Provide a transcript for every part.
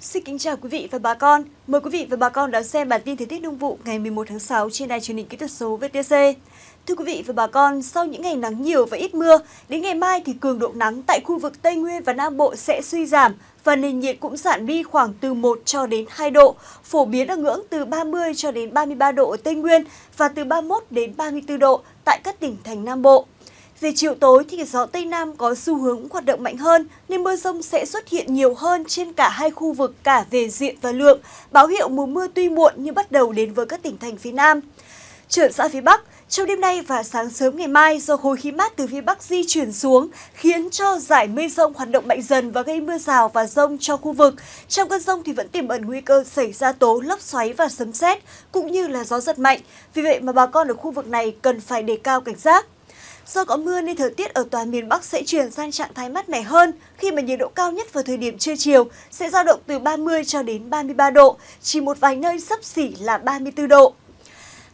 Xin kính chào quý vị và bà con. Mời quý vị và bà con đón xem bản tin thời tiết nông vụ ngày 11 tháng 6 trên đài truyền hình kỹ thuật số VTC. Thưa quý vị và bà con, sau những ngày nắng nhiều và ít mưa, đến ngày mai thì cường độ nắng tại khu vực Tây Nguyên và Nam Bộ sẽ suy giảm và nền nhiệt cũng giảm đi khoảng từ 1 cho đến 2 độ, phổ biến ở ngưỡng từ 30 cho đến 33 độ ở Tây Nguyên và từ 31 đến 34 độ tại các tỉnh thành Nam Bộ. Về chiều tối thì gió Tây Nam có xu hướng hoạt động mạnh hơn nên mưa rông sẽ xuất hiện nhiều hơn trên cả hai khu vực cả về diện và lượng, báo hiệu mùa mưa tuy muộn nhưng bắt đầu đến với các tỉnh thành phía Nam. Chuyển sang phía Bắc, trong đêm nay và sáng sớm ngày mai do khối khí mát từ phía Bắc di chuyển xuống khiến cho giải mây rông hoạt động mạnh dần và gây mưa rào và rông cho khu vực. Trong cơn rông thì vẫn tiềm ẩn nguy cơ xảy ra tố, lốc xoáy và sấm sét cũng như là gió giật mạnh. Vì vậy mà bà con ở khu vực này cần phải đề cao cảnh giác. Do có mưa nên thời tiết ở toàn miền Bắc sẽ chuyển sang trạng thái mát mẻ hơn khi mà nhiệt độ cao nhất vào thời điểm trưa chiều sẽ dao động từ 30 cho đến 33 độ, chỉ một vài nơi sấp xỉ là 34 độ.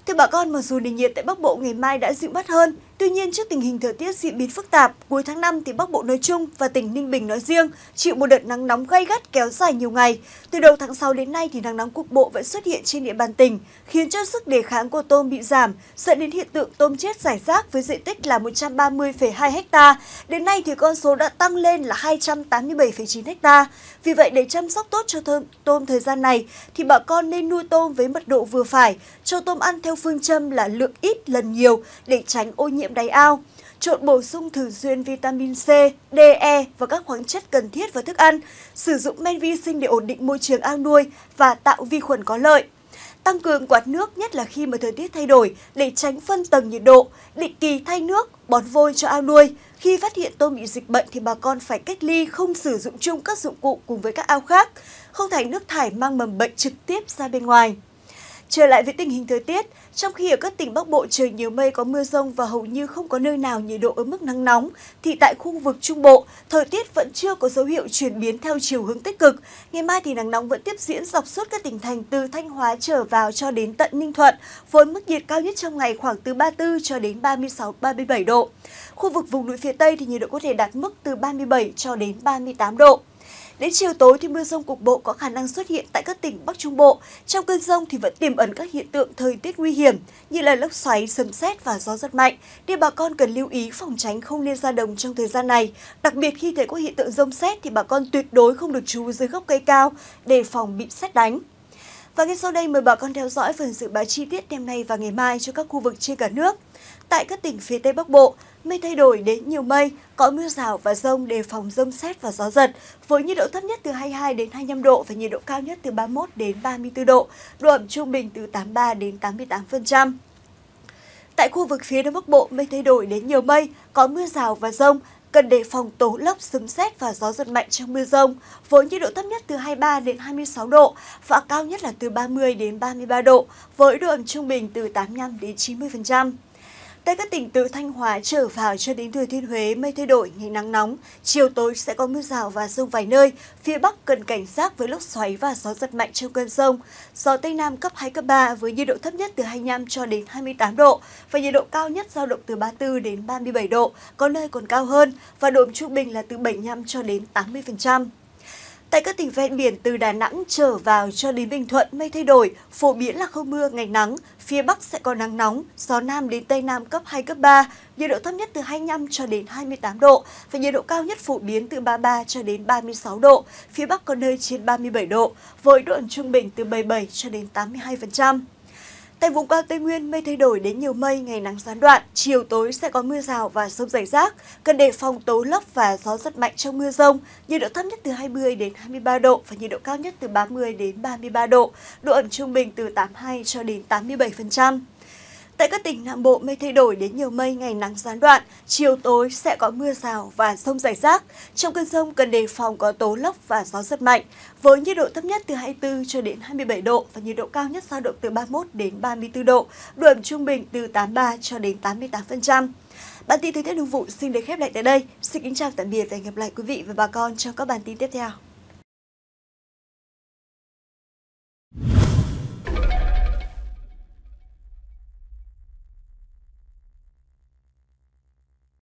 Thưa bà con, mặc dù nền nhiệt tại Bắc Bộ ngày mai đã dịu mát hơn, Tuy nhiên, trước tình hình thời tiết diễn biến phức tạp, cuối tháng 5 thì Bắc Bộ nói chung và tỉnh Ninh Bình nói riêng chịu một đợt nắng nóng gay gắt kéo dài nhiều ngày. Từ đầu tháng 6 đến nay thì nắng nóng cục bộ vẫn xuất hiện trên địa bàn tỉnh, khiến cho sức đề kháng của tôm bị giảm, dẫn đến hiện tượng tôm chết giải rác với diện tích là 130,2 ha. Đến nay thì con số đã tăng lên là 287,9 ha. Vì vậy để chăm sóc tốt cho thơm, tôm thời gian này thì bà con nên nuôi tôm với mật độ vừa phải, cho tôm ăn theo phương châm là lượng ít lần nhiều để tránh ô nhiễm nghiệm đáy ao. Trộn bổ sung thường xuyên vitamin C, D, E và các khoáng chất cần thiết vào thức ăn, sử dụng men vi sinh để ổn định môi trường ao nuôi và tạo vi khuẩn có lợi. Tăng cường quạt nước nhất là khi mà thời tiết thay đổi để tránh phân tầng nhiệt độ, định kỳ thay nước, bón vôi cho ao nuôi. Khi phát hiện tôm bị dịch bệnh thì bà con phải cách ly không sử dụng chung các dụng cụ cùng với các ao khác, không thải nước thải mang mầm bệnh trực tiếp ra bên ngoài. Trở lại với tình hình thời tiết, trong khi ở các tỉnh Bắc Bộ trời nhiều mây có mưa rông và hầu như không có nơi nào nhiệt độ ở mức nắng nóng, thì tại khu vực Trung Bộ, thời tiết vẫn chưa có dấu hiệu chuyển biến theo chiều hướng tích cực. Ngày mai thì nắng nóng vẫn tiếp diễn dọc suốt các tỉnh thành từ Thanh Hóa trở vào cho đến tận Ninh Thuận, với mức nhiệt cao nhất trong ngày khoảng từ 34 cho đến 36-37 độ. Khu vực vùng núi phía Tây thì nhiệt độ có thể đạt mức từ 37 cho đến 38 độ. Đến chiều tối thì mưa rông cục bộ có khả năng xuất hiện tại các tỉnh Bắc Trung Bộ. Trong cơn rông thì vẫn tiềm ẩn các hiện tượng thời tiết nguy hiểm như là lốc xoáy, sấm sét và gió rất mạnh. Nên bà con cần lưu ý phòng tránh không nên ra đồng trong thời gian này. Đặc biệt khi thấy có hiện tượng rông sét thì bà con tuyệt đối không được trú dưới gốc cây cao để phòng bị sét đánh. Và ngay sau đây mời bà con theo dõi phần dự báo chi tiết đêm nay và ngày mai cho các khu vực trên cả nước. Tại các tỉnh phía Tây Bắc Bộ, mây thay đổi đến nhiều mây, có mưa rào và rông đề phòng rông xét và gió giật, với nhiệt độ thấp nhất từ 22 đến 25 độ và nhiệt độ cao nhất từ 31 đến 34 độ, độ ẩm trung bình từ 83 đến 88%. Tại khu vực phía Đông Bắc Bộ, mây thay đổi đến nhiều mây, có mưa rào và rông, cần đề phòng tố lốc, sấm sét và gió giật mạnh trong mưa rông, với nhiệt độ thấp nhất từ 23 đến 26 độ và cao nhất là từ 30 đến 33 độ, với độ ẩm trung bình từ 85 đến 90%. Tại các tỉnh từ Thanh Hóa trở vào cho đến Thừa Thiên Huế, mây thay đổi, ngày nắng nóng, chiều tối sẽ có mưa rào và rông vài nơi, phía Bắc cần cảnh giác với lốc xoáy và gió giật mạnh trong cơn rông. Gió Tây Nam cấp 2, cấp 3 với nhiệt độ thấp nhất từ 25 cho đến 28 độ và nhiệt độ cao nhất giao động từ 34 đến 37 độ, có nơi còn cao hơn và độ trung bình là từ 75 cho đến 80%. Tại các tỉnh ven biển từ Đà Nẵng trở vào cho đến Bình Thuận mây thay đổi, phổ biến là không mưa, ngày nắng, phía Bắc sẽ có nắng nóng, gió Nam đến Tây Nam cấp 2, cấp 3, nhiệt độ thấp nhất từ 25 cho đến 28 độ và nhiệt độ cao nhất phổ biến từ 33 cho đến 36 độ, phía Bắc có nơi trên 37 độ, với độ ẩm trung bình từ 77 cho đến 82%. Tại vùng cao Tây Nguyên, mây thay đổi đến nhiều mây, ngày nắng gián đoạn, chiều tối sẽ có mưa rào và rông rải rác. Cần đề phòng tố lốc và gió rất mạnh trong mưa rông. Nhiệt độ thấp nhất từ 20 đến 23 độ và nhiệt độ cao nhất từ 30 đến 33 độ. Độ ẩm trung bình từ 82 cho đến 87%. Tại các tỉnh Nam Bộ, mây thay đổi đến nhiều mây, ngày nắng gián đoạn, chiều tối sẽ có mưa rào và sông rải rác. Trong cơn rông cần đề phòng có tố lốc và gió rất mạnh, với nhiệt độ thấp nhất từ 24 cho đến 27 độ và nhiệt độ cao nhất dao động từ 31 đến 34 độ, độ ẩm trung bình từ 83 cho đến 88%. Bản tin thời tiết đường vụ xin được khép lại tại đây. Xin kính chào tạm biệt và hẹn gặp lại quý vị và bà con trong các bản tin tiếp theo.